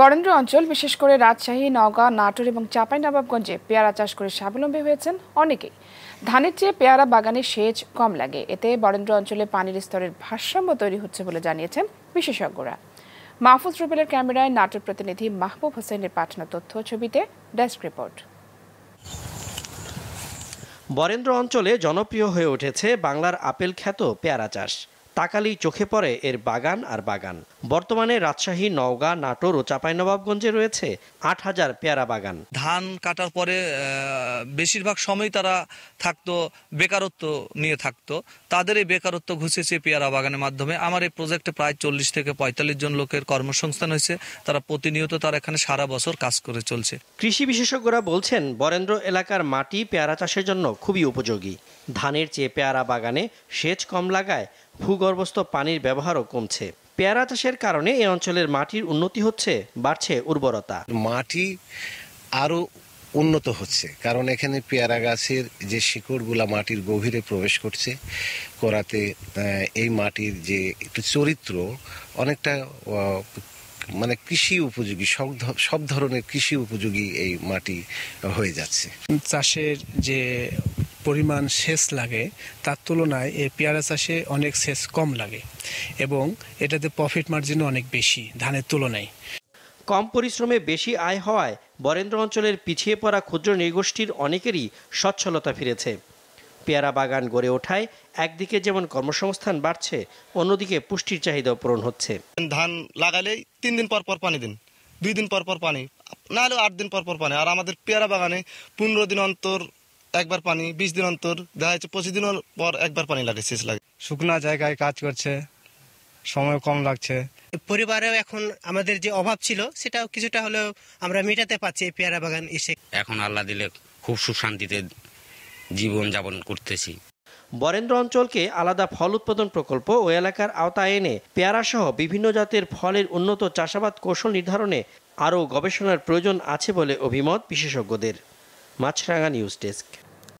বরেন্দ্র অঞ্চল বিশেষ করে রাজশাহী নওগাঁ নাটোর এবং নবাবগঞ্জে পেয়ারা চাষ করে স্বাবলম্বী হয়েছেন অনেকেই ধানের চেয়ে পেয়ারা বাগানে সেচ কম লাগে এতে বরেন্দ্র অঞ্চলে পানির স্তরের ভারসাম্য তৈরি হচ্ছে বলে জানিয়েছেন বিশেষজ্ঞরা মাহফুজ রুবেলের ক্যামেরায় নাটোর প্রতিনিধি মাহবুব হোসেনের পাঠানো তথ্য ছবিতে ডেস্ক রিপোর্ট বরেন্দ্র অঞ্চলে জনপ্রিয় হয়ে উঠেছে বাংলার আপেল খ্যাত পেয়ারা চাষ তাকালেই চোখে পড়ে এর বাগান আর বাগান বর্তমানে রাজশাহী নওগাঁ নাটোর ও চাঁপাইনবাবগঞ্জে রয়েছে আট হাজার পেয়ারা বাগান ধান কাটার পরে বেশিরভাগ সময় তারা থাকতো বেকারত্ব নিয়ে থাকতো তাদের এই বেকারত্ব ঘুষেছে পেয়ারা বাগানের মাধ্যমে আমার এই প্রজেক্টে প্রায় চল্লিশ থেকে পঁয়তাল্লিশ জন লোকের কর্মসংস্থান হয়েছে তারা প্রতিনিয়ত তারা এখানে সারা বছর কাজ করে চলছে কৃষি বিশেষজ্ঞরা বলছেন বরেন্দ্র এলাকার মাটি পেয়ারা চাষের জন্য খুবই উপযোগী ধানের চেয়ে পেয়ারা বাগানে সেচ কম লাগায় ভূগর্ভস্থ পানির ব্যবহারও কমছে পেয়ারা চাষের কারণে এই অঞ্চলের মাটির উন্নতি হচ্ছে বাড়ছে উর্বরতা মাটি আরও উন্নত হচ্ছে কারণ এখানে পেয়ারা গাছের যে শিকড়গুলা মাটির গভীরে প্রবেশ করছে করাতে এই মাটির যে একটু চরিত্র অনেকটা মানে কৃষি উপযোগী সব সব ধরনের কৃষি উপযোগী এই মাটি হয়ে যাচ্ছে চাষের যে পরিমাণ সেচ লাগে তার তুলনায় এই পেয়ারা চাষে অনেক সেচ কম লাগে এবং এটাতে প্রফিট মার্জিনও অনেক বেশি ধানের তুলনায় কম পরিশ্রমে বেশি আয় হওয়ায় বরেন্দ্র অঞ্চলের পিছিয়ে পড়া ক্ষুদ্র নৃগোষ্ঠীর অনেকেরই সচ্ছলতা ফিরেছে পেয়ারা বাগান গড়ে ওঠায় একদিকে যেমন কর্মসংস্থান বাড়ছে অন্যদিকে পুষ্টির চাহিদা পূরণ হচ্ছে ধান লাগালেই তিন দিন পর পর পানি দিন দুই দিন পর পর পানি না হলেও আট দিন পর পর পানি আর আমাদের পেয়ারা বাগানে পনেরো দিন অন্তর একবার পানি বিশ দিন অন্তর দেখা যাচ্ছে পঁচিশ দিন পর একবার পানি লাগে শেষ লাগে শুকনা জায়গায় কাজ করছে সময় কম লাগছে পরিবারেও এখন আমাদের যে অভাব ছিল সেটাও কিছুটা হলেও আমরা মেটাতে পারছি পেয়ারা বাগান এসে এখন আল্লাহ দিলে খুব সুশান্তিতে জীবন যাপন করতেছি বরেন্দ্র অঞ্চলকে আলাদা ফল উৎপাদন প্রকল্প ও এলাকার আওতায় এনে পেয়ারাসহ বিভিন্ন জাতের ফলের উন্নত চাষাবাদ কৌশল নির্ধারণে আরও গবেষণার প্রয়োজন আছে বলে অভিমত বিশেষজ্ঞদের মাছরাঙা নিউজ ডেস্ক